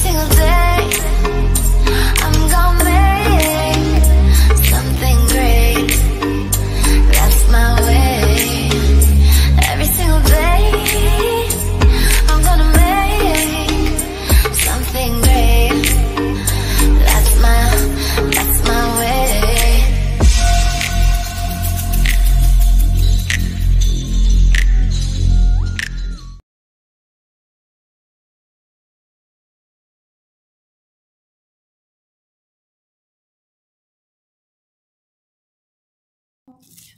single day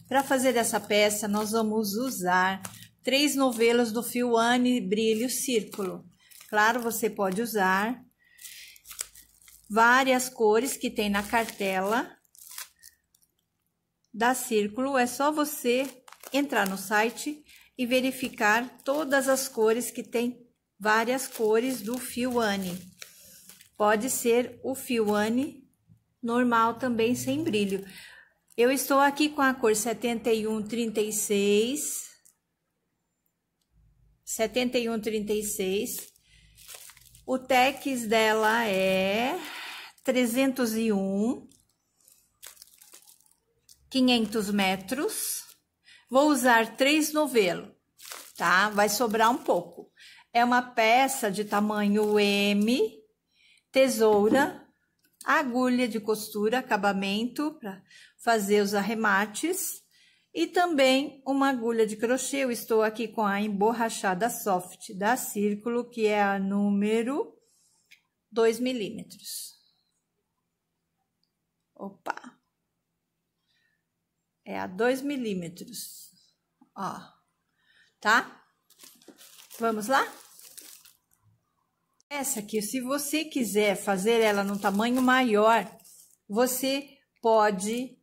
Para fazer essa peça, nós vamos usar três novelos do fio Anne Brilho Círculo. Claro, você pode usar várias cores que tem na cartela da Círculo. É só você entrar no site e verificar todas as cores que tem várias cores do fio Anne. Pode ser o fio Anne normal também sem brilho. Eu estou aqui com a cor 7136. 7136. O tex dela é 301, 500 metros. Vou usar três novelos, tá? Vai sobrar um pouco. É uma peça de tamanho M, tesoura, agulha de costura, acabamento, fazer os arremates e também uma agulha de crochê. Eu estou aqui com a emborrachada soft da Círculo, que é a número 2 milímetros. Opa! É a 2 milímetros, ó, tá? Vamos lá? Essa aqui, se você quiser fazer ela num tamanho maior, você pode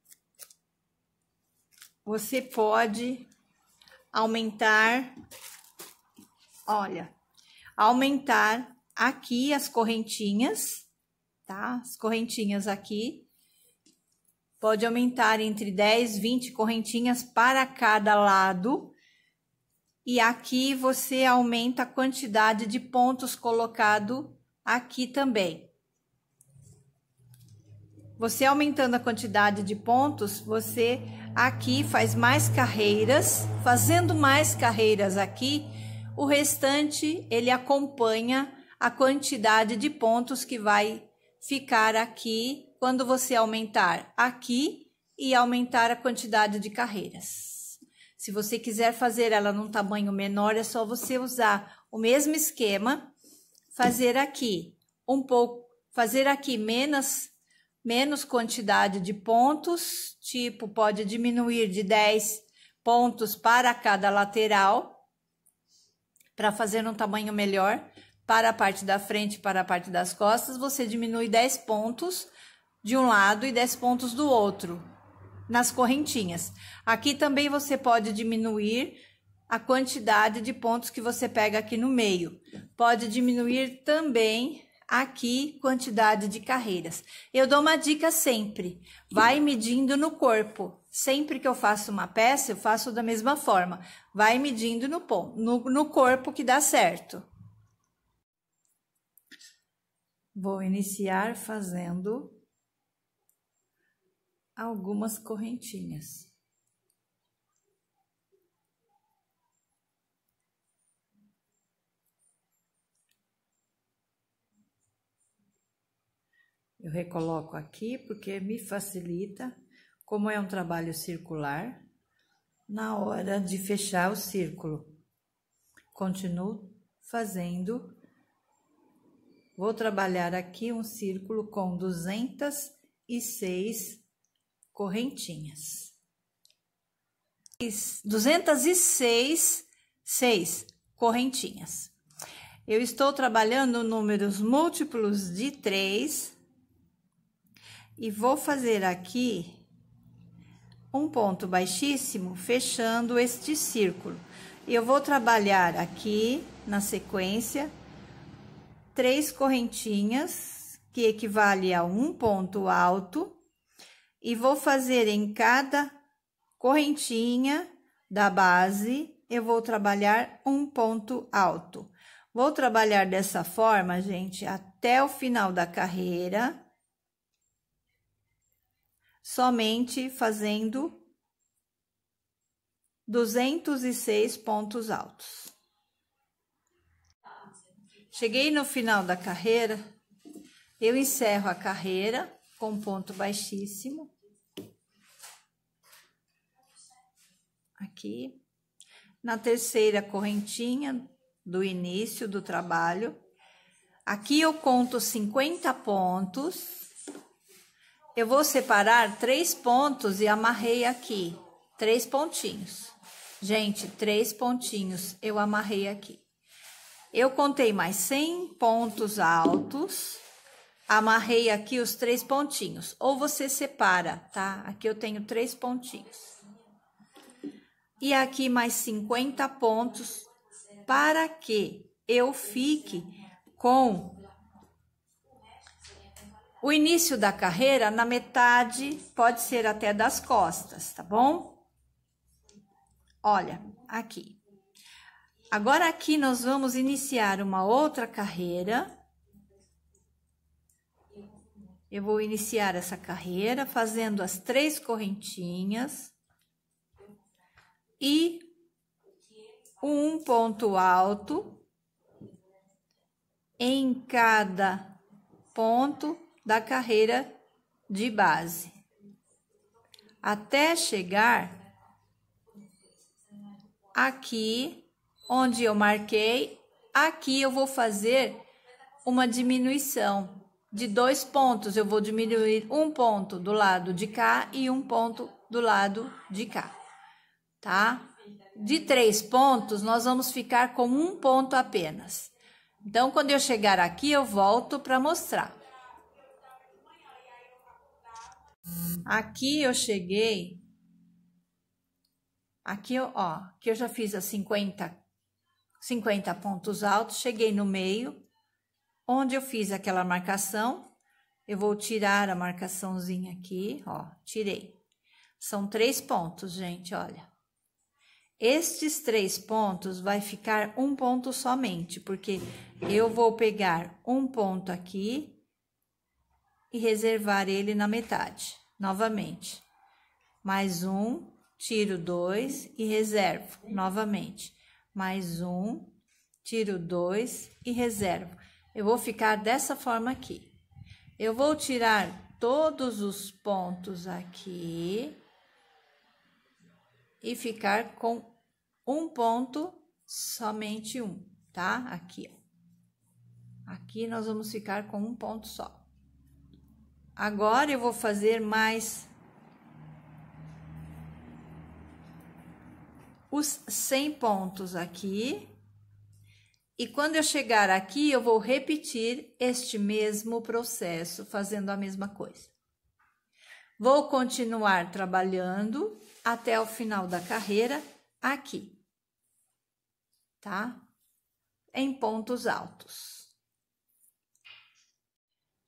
você pode aumentar, olha, aumentar aqui as correntinhas, tá? As correntinhas aqui. Pode aumentar entre 10, 20 correntinhas para cada lado. E aqui você aumenta a quantidade de pontos colocado aqui também. Você aumentando a quantidade de pontos, você aqui, faz mais carreiras, fazendo mais carreiras aqui, o restante ele acompanha a quantidade de pontos que vai ficar aqui quando você aumentar aqui e aumentar a quantidade de carreiras. Se você quiser fazer ela num tamanho menor, é só você usar o mesmo esquema, fazer aqui um pouco, fazer aqui menos menos quantidade de pontos, tipo pode diminuir de 10 pontos para cada lateral, para fazer um tamanho melhor, para a parte da frente, para a parte das costas, você diminui 10 pontos de um lado e 10 pontos do outro, nas correntinhas. Aqui também você pode diminuir a quantidade de pontos que você pega aqui no meio. Pode diminuir também aqui quantidade de carreiras. Eu dou uma dica sempre: vai medindo no corpo. Sempre que eu faço uma peça, eu faço da mesma forma. Vai medindo no, no, no corpo que dá certo. Vou iniciar fazendo algumas correntinhas. Eu recoloco aqui porque me facilita, como é um trabalho circular, na hora de fechar o círculo. Continuo fazendo. Vou trabalhar aqui um círculo com 206 correntinhas. 206, 6 correntinhas. Eu estou trabalhando números múltiplos de 3 e vou fazer aqui um ponto baixíssimo, fechando este círculo. Eu vou trabalhar aqui na sequência três correntinhas, que equivale a um ponto alto, e vou fazer em cada correntinha da base, eu vou trabalhar um ponto alto. Vou trabalhar dessa forma, gente, até o final da carreira somente fazendo 206 pontos altos. Cheguei no final da carreira, eu encerro a carreira com ponto baixíssimo. Aqui. Na terceira correntinha do início do trabalho, aqui eu conto 50 pontos eu vou separar três pontos e amarrei aqui. Três pontinhos. Gente, três pontinhos eu amarrei aqui. Eu contei mais 100 pontos altos. Amarrei aqui os três pontinhos. Ou você separa, tá? Aqui eu tenho três pontinhos. E aqui mais 50 pontos para que eu fique com o início da carreira na metade, pode ser até das costas, tá bom? Olha, aqui. Agora aqui nós vamos iniciar uma outra carreira. Eu vou iniciar essa carreira fazendo as três correntinhas e um ponto alto em cada ponto da carreira de base, até chegar aqui onde eu marquei. Aqui eu vou fazer uma diminuição de dois pontos. Eu vou diminuir um ponto do lado de cá e um ponto do lado de cá, tá? De três pontos, nós vamos ficar com um ponto apenas. Então, quando eu chegar aqui, eu volto para mostrar. Aqui eu cheguei. Aqui, eu, ó, que eu já fiz as 50, 50 pontos altos, cheguei no meio, onde eu fiz aquela marcação, eu vou tirar a marcaçãozinha aqui, ó, tirei. São três pontos, gente, olha. Estes três pontos vai ficar um ponto somente, porque eu vou pegar um ponto aqui e reservar ele na metade. Novamente. Mais um, tiro dois e reservo. Novamente. Mais um, tiro dois e reservo. Eu vou ficar dessa forma aqui. Eu vou tirar todos os pontos aqui e ficar com um ponto, somente um, tá? Aqui, Aqui nós vamos ficar com um ponto só. Agora eu vou fazer mais os 100 pontos aqui. E quando eu chegar aqui, eu vou repetir este mesmo processo, fazendo a mesma coisa. Vou continuar trabalhando até o final da carreira aqui, tá? Em pontos altos.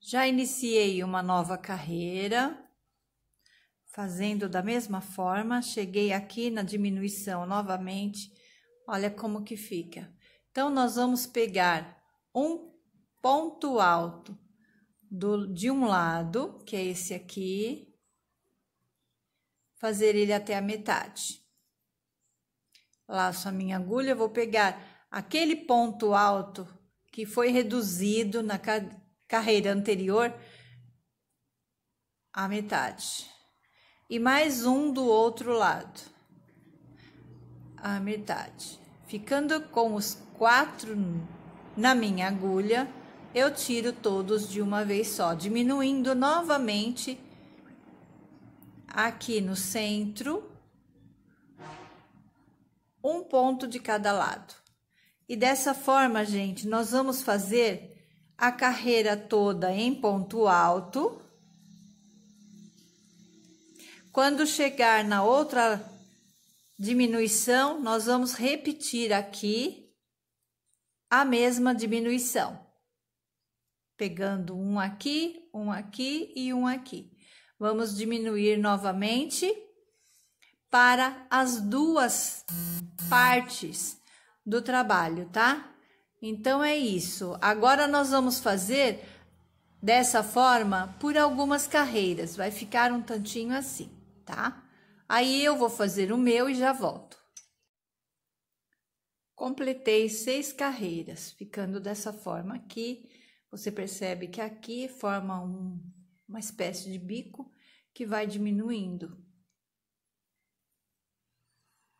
Já iniciei uma nova carreira, fazendo da mesma forma. Cheguei aqui na diminuição novamente. Olha como que fica. Então, nós vamos pegar um ponto alto do, de um lado, que é esse aqui, fazer ele até a metade. Laço a minha agulha, vou pegar aquele ponto alto que foi reduzido na, carreira anterior à metade. E mais um do outro lado, à metade. Ficando com os quatro na minha agulha, eu tiro todos de uma vez só, diminuindo novamente aqui no centro, um ponto de cada lado. E dessa forma, gente, nós vamos fazer a carreira toda em ponto alto. Quando chegar na outra diminuição, nós vamos repetir aqui a mesma diminuição. Pegando um aqui, um aqui e um aqui. Vamos diminuir novamente para as duas partes do trabalho, tá? Então é isso. Agora nós vamos fazer dessa forma por algumas carreiras. Vai ficar um tantinho assim, tá? Aí eu vou fazer o meu e já volto. Completei seis carreiras, ficando dessa forma aqui. Você percebe que aqui forma um, uma espécie de bico que vai diminuindo.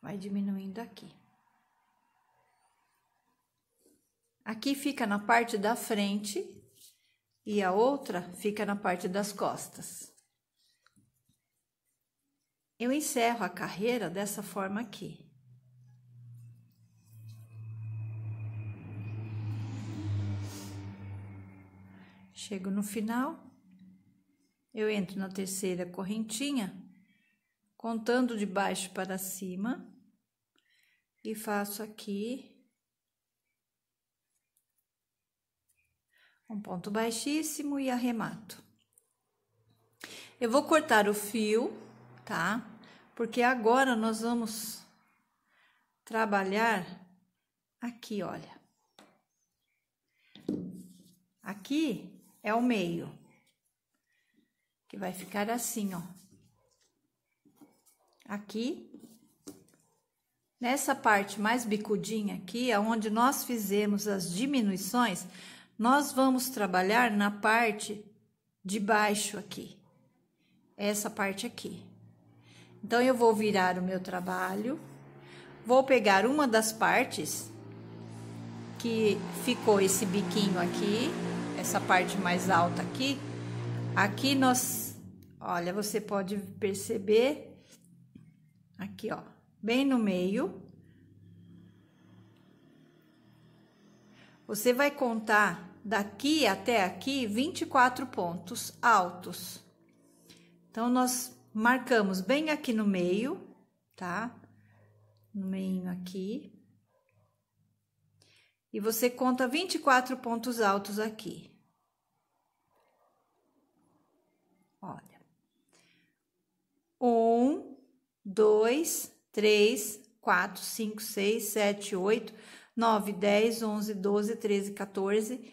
Vai diminuindo aqui. Aqui fica na parte da frente e a outra fica na parte das costas. Eu encerro a carreira dessa forma aqui. Chego no final, eu entro na terceira correntinha, contando de baixo para cima, e faço aqui um ponto baixíssimo e arremato. Eu vou cortar o fio, tá? Porque agora nós vamos trabalhar aqui, olha. Aqui é o meio, que vai ficar assim, ó. Aqui, nessa parte mais bicudinha aqui, aonde é nós fizemos as diminuições, nós vamos trabalhar na parte de baixo aqui, essa parte aqui. Então, eu vou virar o meu trabalho, vou pegar uma das partes que ficou esse biquinho aqui, essa parte mais alta aqui. Aqui nós, olha, você pode perceber aqui, ó, bem no meio. Você vai contar daqui até aqui 24 pontos altos. Então, nós marcamos bem aqui no meio, tá? No meio aqui. E você conta 24 pontos altos aqui. Olha. Um, dois, três, quatro, cinco, seis, sete, oito, nove, dez, onze, doze, treze, 14,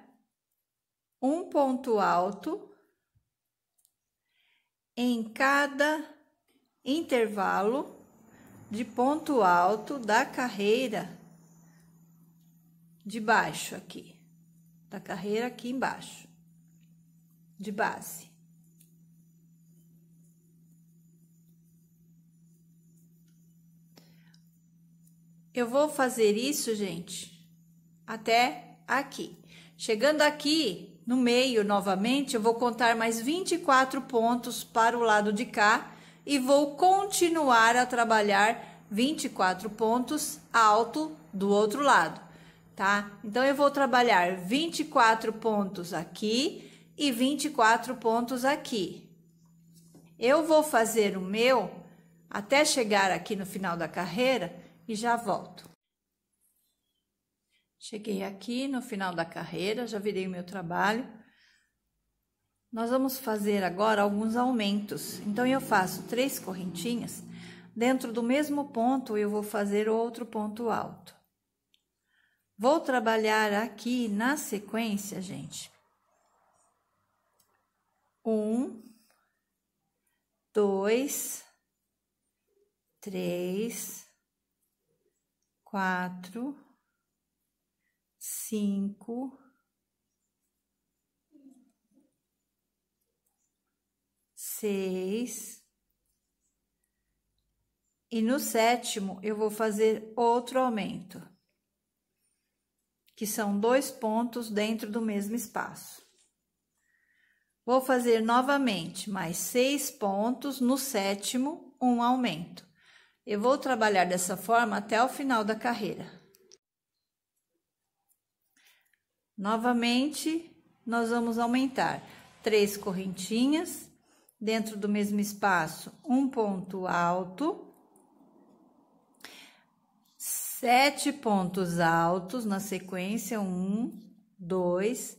um ponto alto em cada intervalo de ponto alto da carreira de baixo aqui, da carreira aqui embaixo, de base. Eu vou fazer isso, gente, até aqui. Chegando aqui, no meio novamente, eu vou contar mais 24 pontos para o lado de cá e vou continuar a trabalhar 24 pontos alto do outro lado, tá? Então eu vou trabalhar 24 pontos aqui e 24 pontos aqui. Eu vou fazer o meu até chegar aqui no final da carreira e já volto. Cheguei aqui no final da carreira, já virei o meu trabalho. Nós vamos fazer agora alguns aumentos. Então, eu faço três correntinhas. Dentro do mesmo ponto, eu vou fazer outro ponto alto. Vou trabalhar aqui na sequência, gente. Um, dois, três, quatro cinco, seis. E no sétimo, eu vou fazer outro aumento, que são dois pontos dentro do mesmo espaço. Vou fazer novamente mais seis pontos no sétimo, um aumento. Eu vou trabalhar dessa forma até o final da carreira. Novamente, nós vamos aumentar três correntinhas dentro do mesmo espaço, um ponto alto, sete pontos altos na sequência: um, dois,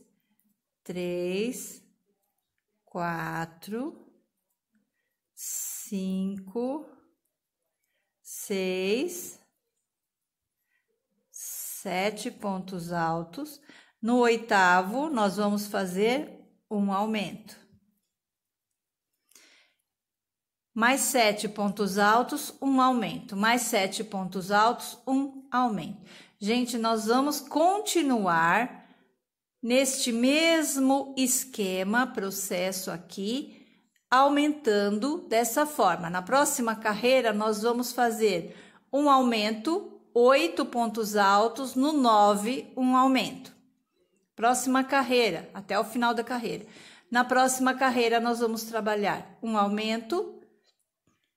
três, quatro, cinco, seis, sete pontos altos no oitavo, nós vamos fazer um aumento. Mais sete pontos altos, um aumento. Mais sete pontos altos, um aumento. Gente, nós vamos continuar neste mesmo esquema, processo aqui, aumentando dessa forma. Na próxima carreira, nós vamos fazer um aumento, oito pontos altos, no nove, um aumento. Próxima carreira, até o final da carreira. Na próxima carreira, nós vamos trabalhar um aumento,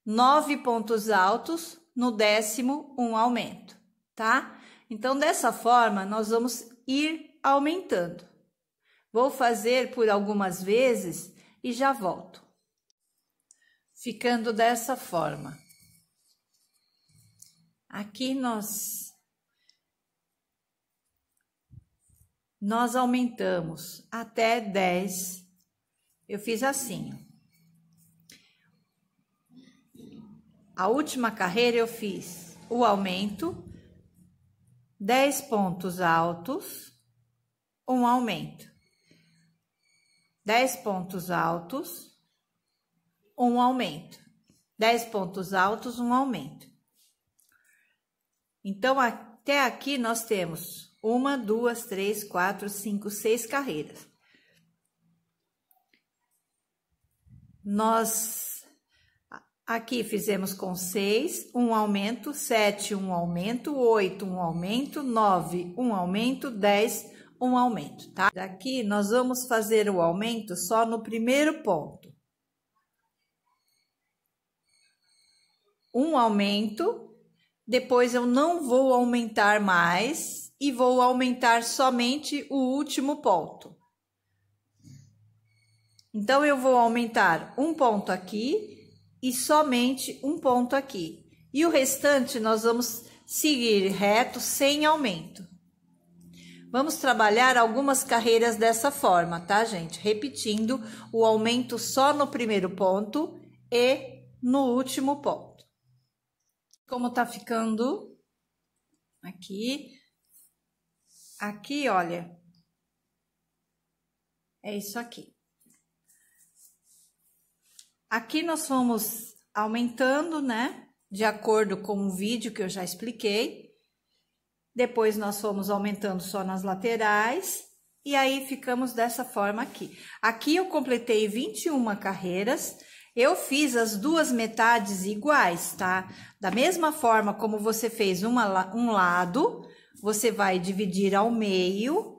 nove pontos altos, no décimo, um aumento, tá? Então, dessa forma, nós vamos ir aumentando. Vou fazer por algumas vezes e já volto. Ficando dessa forma. Aqui nós nós aumentamos até 10. Eu fiz assim. A última carreira eu fiz o aumento, 10 pontos altos, um aumento. 10 pontos altos, um aumento. 10 pontos altos, um aumento. Então, até aqui nós temos uma, duas, três, quatro, cinco, seis carreiras. Nós aqui fizemos com seis, um aumento, sete, um aumento, oito, um aumento, nove, um aumento, dez, um aumento, tá? Daqui nós vamos fazer o aumento só no primeiro ponto. Um aumento, depois eu não vou aumentar mais e vou aumentar somente o último ponto. Então, eu vou aumentar um ponto aqui e somente um ponto aqui. E o restante nós vamos seguir reto sem aumento. Vamos trabalhar algumas carreiras dessa forma, tá, gente? Repetindo o aumento só no primeiro ponto e no último ponto. Como tá ficando aqui, Aqui, olha, é isso aqui. Aqui nós fomos aumentando, né? De acordo com o vídeo que eu já expliquei. Depois nós fomos aumentando só nas laterais. E aí ficamos dessa forma aqui. Aqui eu completei 21 carreiras. Eu fiz as duas metades iguais, tá? Da mesma forma como você fez uma, um lado, você vai dividir ao meio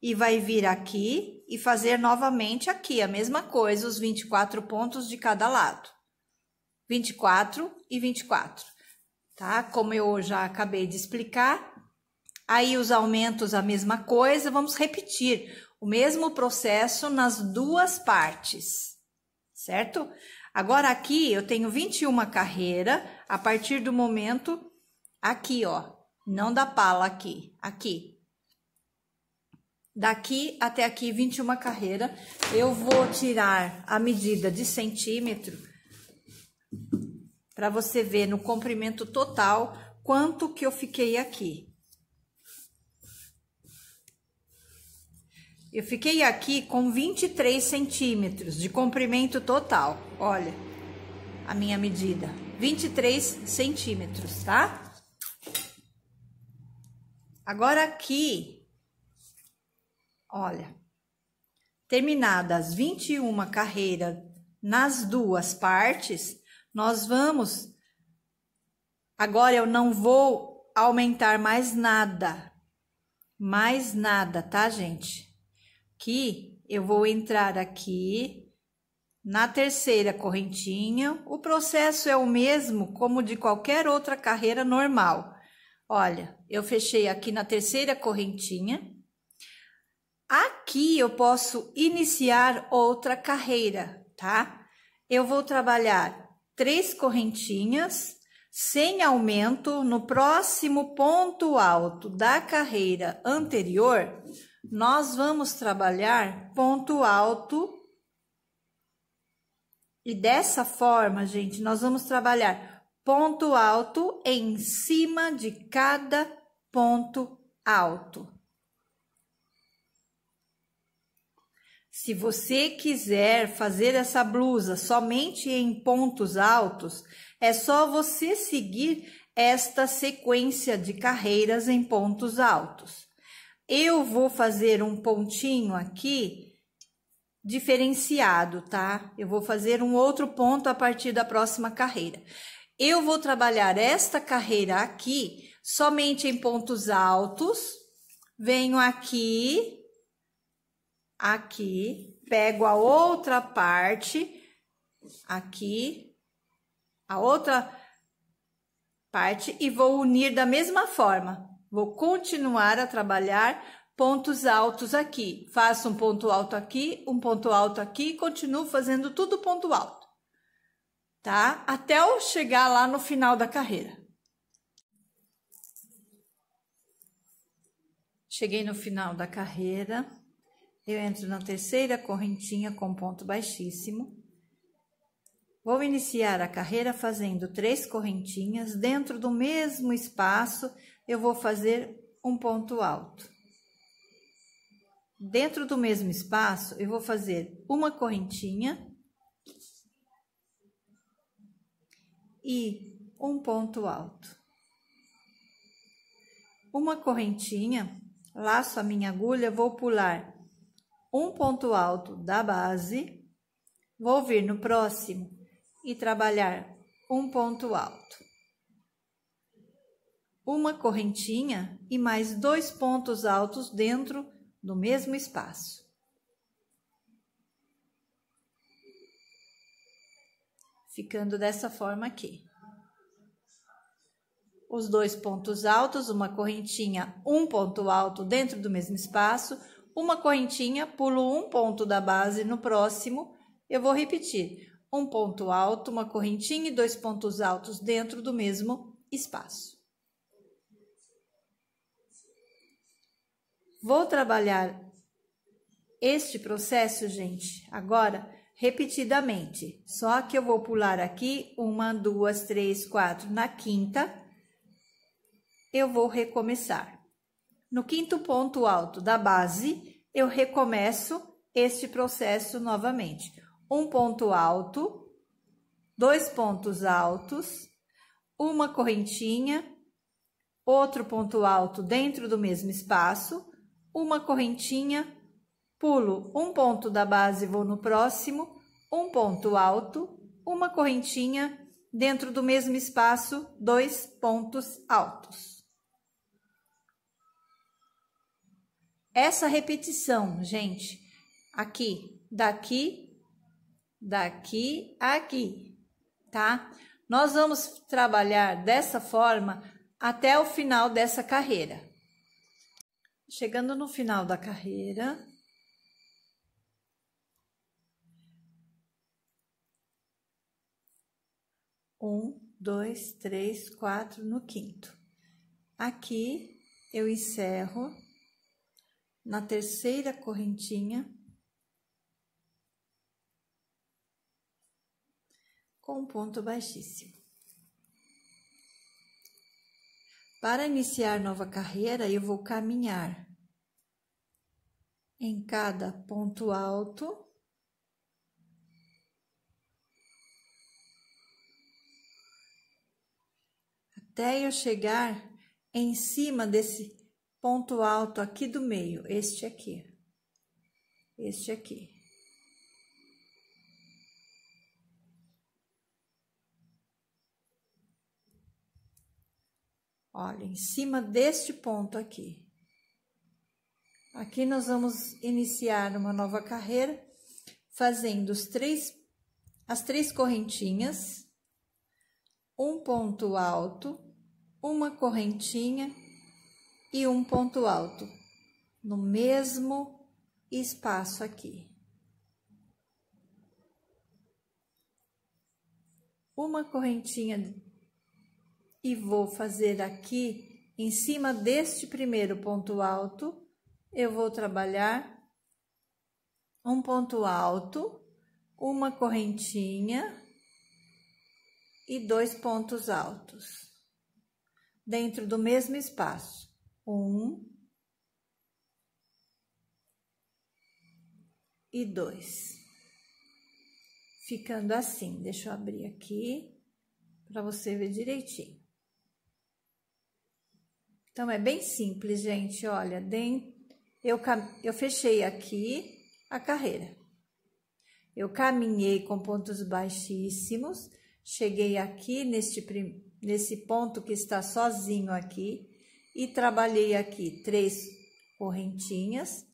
e vai vir aqui e fazer novamente aqui a mesma coisa, os 24 pontos de cada lado. 24 e 24, tá? Como eu já acabei de explicar. Aí os aumentos a mesma coisa, vamos repetir o mesmo processo nas duas partes, certo? Agora aqui eu tenho 21 carreira a partir do momento aqui, ó, não da pala aqui, aqui. Daqui até aqui, 21 carreira. Eu vou tirar a medida de centímetro para você ver no comprimento total quanto que eu fiquei aqui. Eu fiquei aqui com 23 centímetros de comprimento total. Olha a minha medida, 23 centímetros, tá? Agora aqui, olha, terminadas 21 carreiras nas duas partes, nós vamos. Agora eu não vou aumentar mais nada, mais nada, tá, gente? Que eu vou entrar aqui na terceira correntinha. O processo é o mesmo como de qualquer outra carreira normal. Olha, eu fechei aqui na terceira correntinha. Aqui eu posso iniciar outra carreira, tá? Eu vou trabalhar três correntinhas sem aumento no próximo ponto alto da carreira anterior. Nós vamos trabalhar ponto alto e dessa forma, gente, nós vamos trabalhar ponto alto em cima de cada ponto alto. Se você quiser fazer essa blusa somente em pontos altos, é só você seguir esta sequência de carreiras em pontos altos. Eu vou fazer um pontinho aqui diferenciado, tá? Eu vou fazer um outro ponto a partir da próxima carreira. Eu vou trabalhar esta carreira aqui somente em pontos altos. Venho aqui, aqui, pego a outra parte, aqui, a outra parte e vou unir da mesma forma. Vou continuar a trabalhar pontos altos aqui. Faço um ponto alto aqui, um ponto alto aqui, continuo fazendo tudo ponto alto tá? Até eu chegar lá no final da carreira. Cheguei no final da carreira, eu entro na terceira correntinha com ponto baixíssimo. Vou iniciar a carreira fazendo três correntinhas. Dentro do mesmo espaço, eu vou fazer um ponto alto. Dentro do mesmo espaço, eu vou fazer uma correntinha e um ponto alto. Uma correntinha, laço a minha agulha, vou pular um ponto alto da base, vou vir no próximo e trabalhar um ponto alto. Uma correntinha e mais dois pontos altos dentro do mesmo espaço. ficando dessa forma aqui. Os dois pontos altos, uma correntinha, um ponto alto dentro do mesmo espaço, uma correntinha, pulo um ponto da base no próximo, eu vou repetir. Um ponto alto, uma correntinha e dois pontos altos dentro do mesmo espaço. Vou trabalhar este processo, gente, agora repetidamente. Só que eu vou pular aqui, uma, duas, três, quatro, na quinta, eu vou recomeçar. No quinto ponto alto da base, eu recomeço este processo novamente. Um ponto alto, dois pontos altos, uma correntinha, outro ponto alto dentro do mesmo espaço, uma correntinha, pulo um ponto da base, vou no próximo, um ponto alto, uma correntinha, dentro do mesmo espaço, dois pontos altos. Essa repetição, gente, aqui, daqui, daqui, aqui, tá? Nós vamos trabalhar dessa forma até o final dessa carreira. Chegando no final da carreira, um, dois, três, quatro no quinto. Aqui eu encerro na terceira correntinha com um ponto baixíssimo. Para iniciar nova carreira, eu vou caminhar em cada ponto alto até eu chegar em cima desse ponto alto aqui do meio, este aqui, este aqui. Olha, em cima deste ponto aqui. Aqui nós vamos iniciar uma nova carreira, fazendo os três, as três correntinhas um ponto alto, uma correntinha e um ponto alto no mesmo espaço aqui. Uma correntinha e vou fazer aqui em cima deste primeiro ponto alto, eu vou trabalhar um ponto alto, uma correntinha e dois pontos altos dentro do mesmo espaço. Um e dois. Ficando assim, deixa eu abrir aqui para você ver direitinho. Então é bem simples, gente. Olha, dentro, eu, eu fechei aqui a carreira. Eu caminhei com pontos baixíssimos Cheguei aqui neste nesse ponto que está sozinho aqui e trabalhei aqui três correntinhas,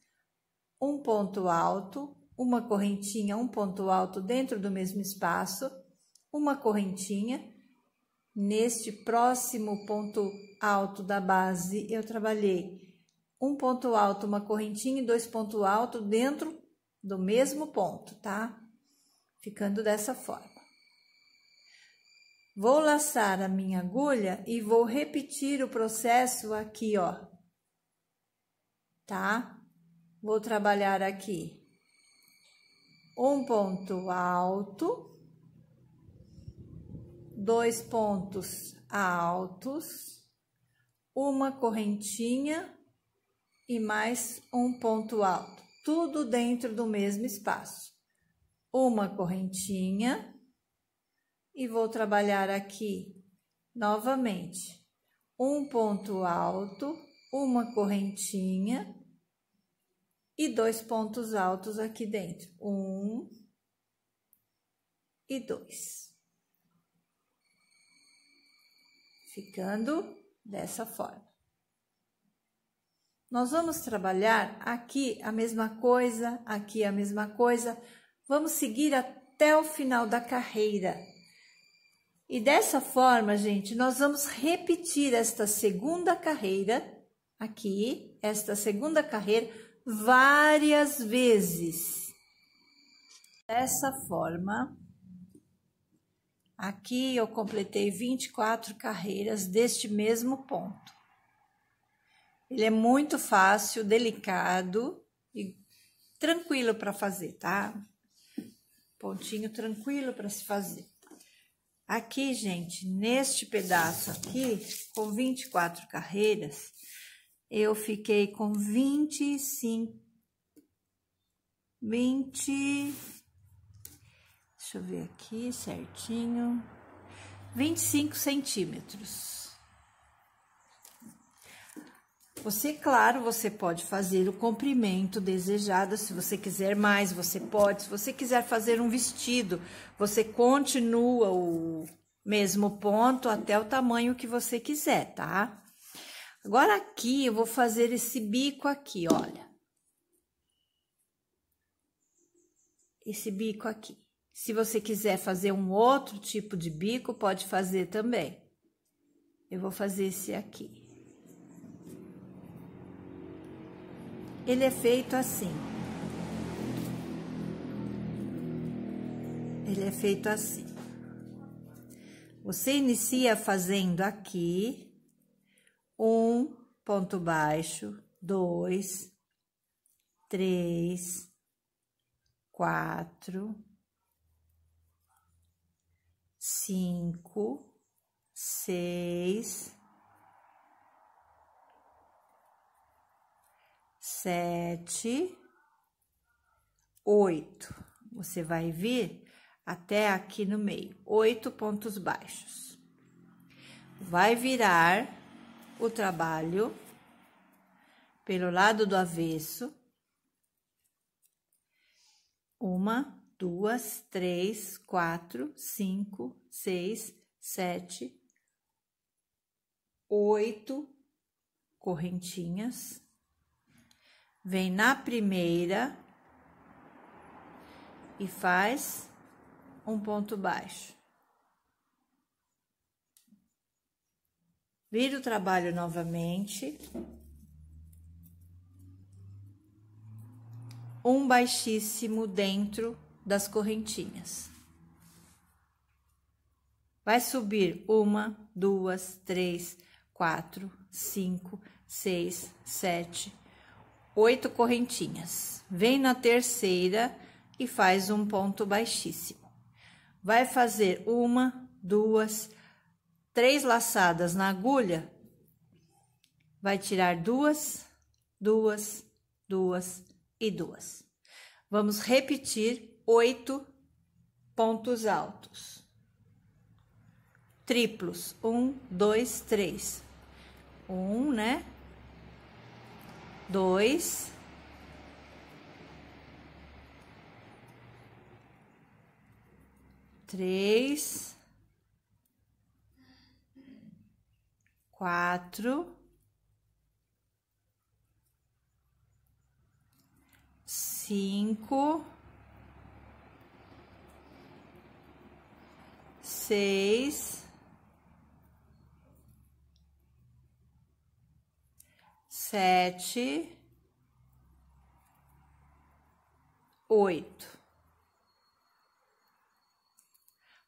um ponto alto, uma correntinha, um ponto alto dentro do mesmo espaço, uma correntinha. Neste próximo ponto alto da base, eu trabalhei um ponto alto, uma correntinha e dois pontos altos dentro do mesmo ponto, tá? Ficando dessa forma. Vou laçar a minha agulha e vou repetir o processo aqui, ó. Tá? Vou trabalhar aqui um ponto alto, dois pontos altos, uma correntinha e mais um ponto alto, tudo dentro do mesmo espaço. Uma correntinha e vou trabalhar aqui novamente. Um ponto alto, uma correntinha e dois pontos altos aqui dentro. Um e dois. Ficando dessa forma. Nós vamos trabalhar aqui a mesma coisa, aqui a mesma coisa. Vamos seguir até o final da carreira. E dessa forma, gente, nós vamos repetir esta segunda carreira aqui, esta segunda carreira, várias vezes. Dessa forma, aqui eu completei 24 carreiras deste mesmo ponto. Ele é muito fácil, delicado e tranquilo para fazer, tá? Pontinho tranquilo para se fazer. Aqui, gente, neste pedaço aqui, com 24 carreiras, eu fiquei com 25, 20, deixa eu ver aqui certinho, 25 centímetros. Você, claro, você pode fazer o comprimento desejado. Se você quiser mais, você pode. Se você quiser fazer um vestido, você continua o mesmo ponto até o tamanho que você quiser, tá? Agora aqui eu vou fazer esse bico aqui, olha. Esse bico aqui. Se você quiser fazer um outro tipo de bico, pode fazer também. Eu vou fazer esse aqui. ele é feito assim. Ele é feito assim. Você inicia fazendo aqui um ponto baixo, dois, três, quatro, cinco, seis sete, oito. Você vai vir até aqui no meio, oito pontos baixos. Vai virar o trabalho pelo lado do avesso. Uma, duas, três, quatro, cinco, seis, sete, oito correntinhas vem na primeira e faz um ponto baixo. Vira o trabalho novamente. Um baixíssimo dentro das correntinhas. Vai subir uma, duas, três, quatro, cinco, seis, sete, oito correntinhas. Vem na terceira e faz um ponto baixíssimo. Vai fazer uma, duas, três laçadas na agulha. Vai tirar duas, duas, duas e duas. Vamos repetir oito pontos altos. Triplos. Um, dois, três. Um, né? dois, três, quatro, cinco, seis. sete, oito.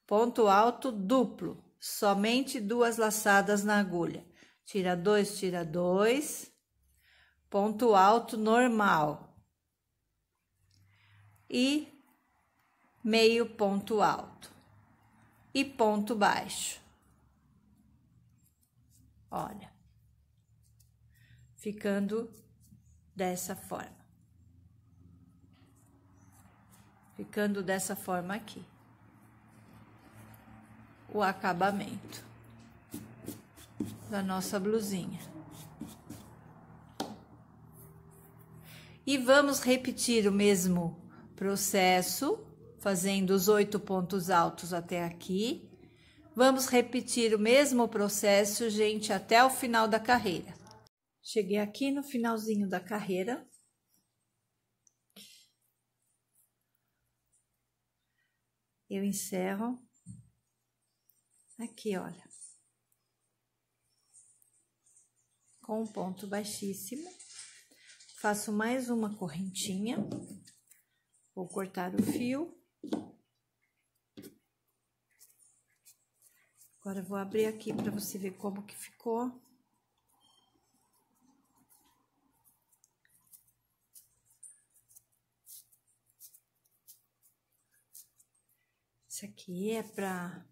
Ponto alto duplo, somente duas laçadas na agulha. Tira dois, tira dois. Ponto alto normal. E meio ponto alto. E ponto baixo. Olha ficando dessa forma. Ficando dessa forma aqui. O acabamento da nossa blusinha. E vamos repetir o mesmo processo, fazendo os oito pontos altos até aqui. Vamos repetir o mesmo processo, gente, até o final da carreira. Cheguei aqui no finalzinho da carreira. Eu encerro aqui, olha. Com um ponto baixíssimo, faço mais uma correntinha, vou cortar o fio. Agora, vou abrir aqui para você ver como que ficou. Esse aqui é pra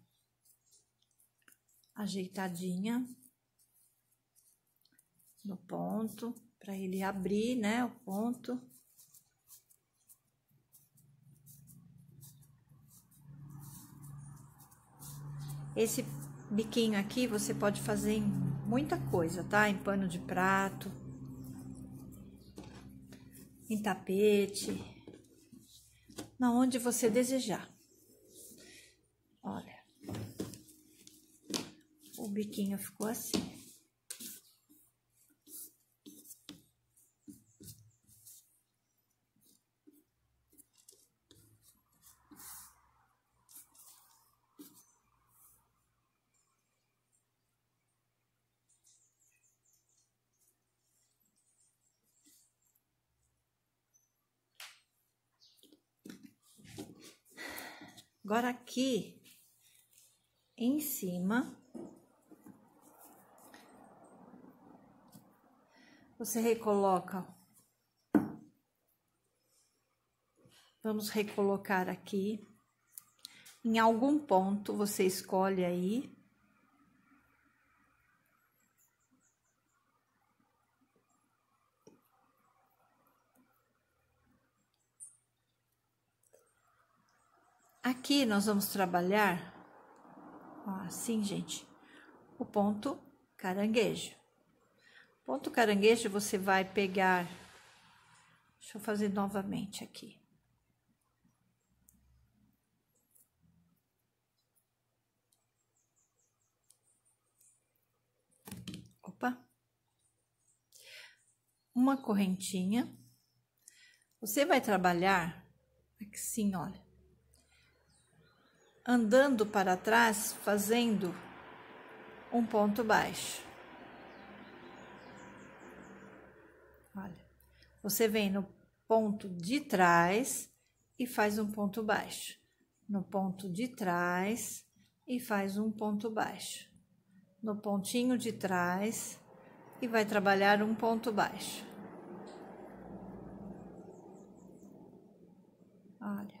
ajeitadinha no ponto, para ele abrir, né, o ponto. Esse biquinho aqui você pode fazer em muita coisa, tá? Em pano de prato, em tapete, na onde você desejar. Olha. O biquinho ficou assim. Agora aqui em cima. Você recoloca. Vamos recolocar aqui. Em algum ponto você escolhe aí Aqui nós vamos trabalhar assim, gente, o ponto caranguejo. Ponto caranguejo, você vai pegar. Deixa eu fazer novamente aqui. Opa! Uma correntinha. Você vai trabalhar aqui sim olha andando para trás, fazendo um ponto baixo. Olha, você vem no ponto de trás e faz um ponto baixo. No ponto de trás e faz um ponto baixo. No pontinho de trás e vai trabalhar um ponto baixo. Olha.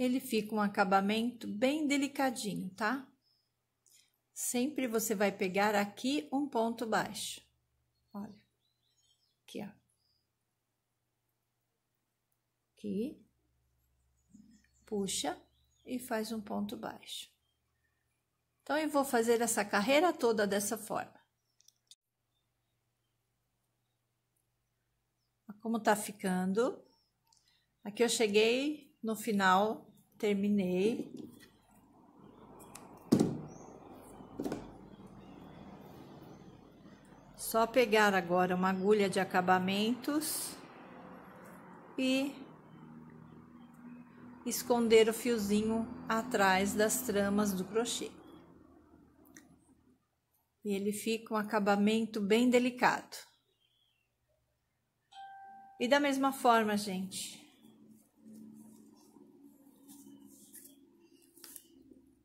ele fica um acabamento bem delicadinho, tá? Sempre você vai pegar aqui um ponto baixo. Olha, aqui, ó. Aqui. Puxa e faz um ponto baixo. Então, eu vou fazer essa carreira toda dessa forma. Como tá ficando. Aqui eu cheguei no final terminei. Só pegar agora uma agulha de acabamentos e esconder o fiozinho atrás das tramas do crochê. E ele fica um acabamento bem delicado. E da mesma forma, gente,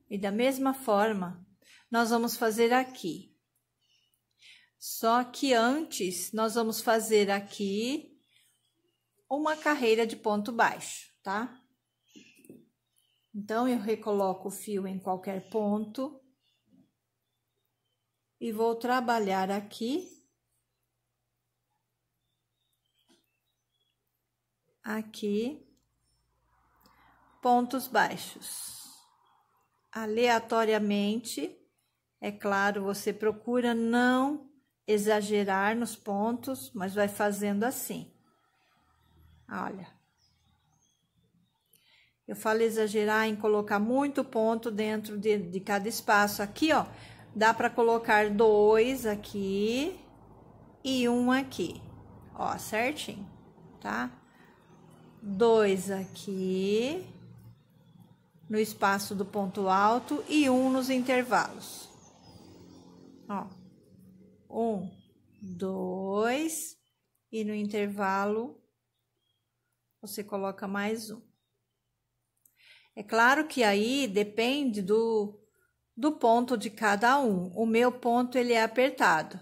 E da mesma forma, nós vamos fazer aqui. Só que antes, nós vamos fazer aqui uma carreira de ponto baixo, tá? Então, eu recoloco o fio em qualquer ponto e vou trabalhar aqui aqui pontos baixos aleatoriamente. É claro, você procura não exagerar nos pontos, mas vai fazendo assim. Olha. Eu falo exagerar em colocar muito ponto dentro de, de cada espaço. Aqui, ó, dá para colocar dois aqui e um aqui. Ó, certinho, tá? Dois aqui no espaço do ponto alto e um nos intervalos. Ó, um, dois, e no intervalo você coloca mais um. É claro que aí depende do, do ponto de cada um. O meu ponto ele é apertado.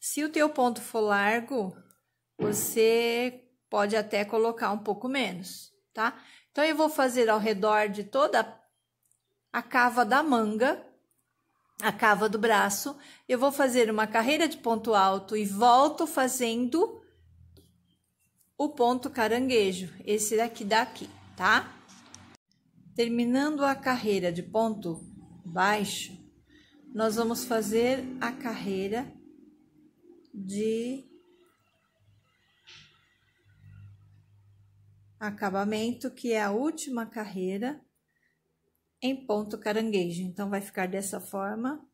Se o teu ponto for largo, você pode até colocar um pouco menos, tá? Então, eu vou fazer ao redor de toda a cava da manga, a cava do braço, eu vou fazer uma carreira de ponto alto e volto fazendo o ponto caranguejo, esse daqui daqui, tá? Terminando a carreira de ponto baixo, nós vamos fazer a carreira de acabamento, que é a última carreira em ponto caranguejo. Então, vai ficar dessa forma.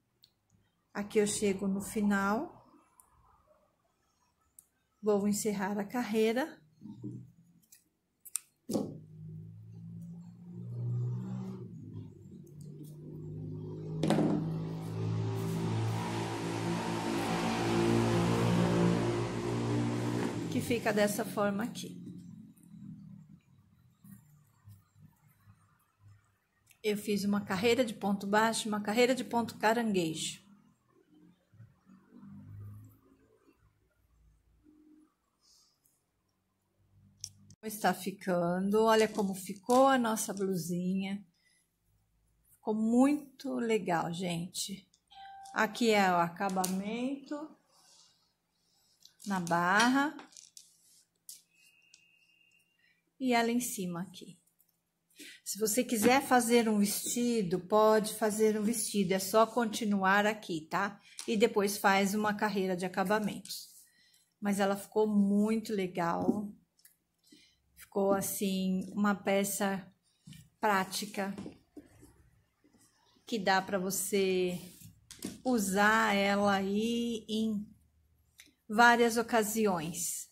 Aqui eu chego no final. Vou encerrar a carreira. Que fica dessa forma aqui. Eu fiz uma carreira de ponto baixo, uma carreira de ponto caranguejo. Está ficando, olha como ficou a nossa blusinha. Ficou muito legal, gente. Aqui é o acabamento na barra. E ela em cima aqui. Se você quiser fazer um vestido, pode fazer um vestido, é só continuar aqui, tá? E depois faz uma carreira de acabamentos. Mas ela ficou muito legal. Ficou assim, uma peça prática que dá para você usar ela aí em várias ocasiões.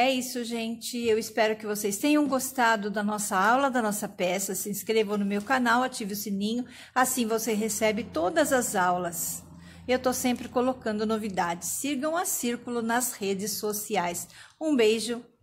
É isso, gente. Eu espero que vocês tenham gostado da nossa aula, da nossa peça. Se inscrevam no meu canal, ative o sininho, assim você recebe todas as aulas. Eu estou sempre colocando novidades. Sigam a Círculo nas redes sociais. Um beijo.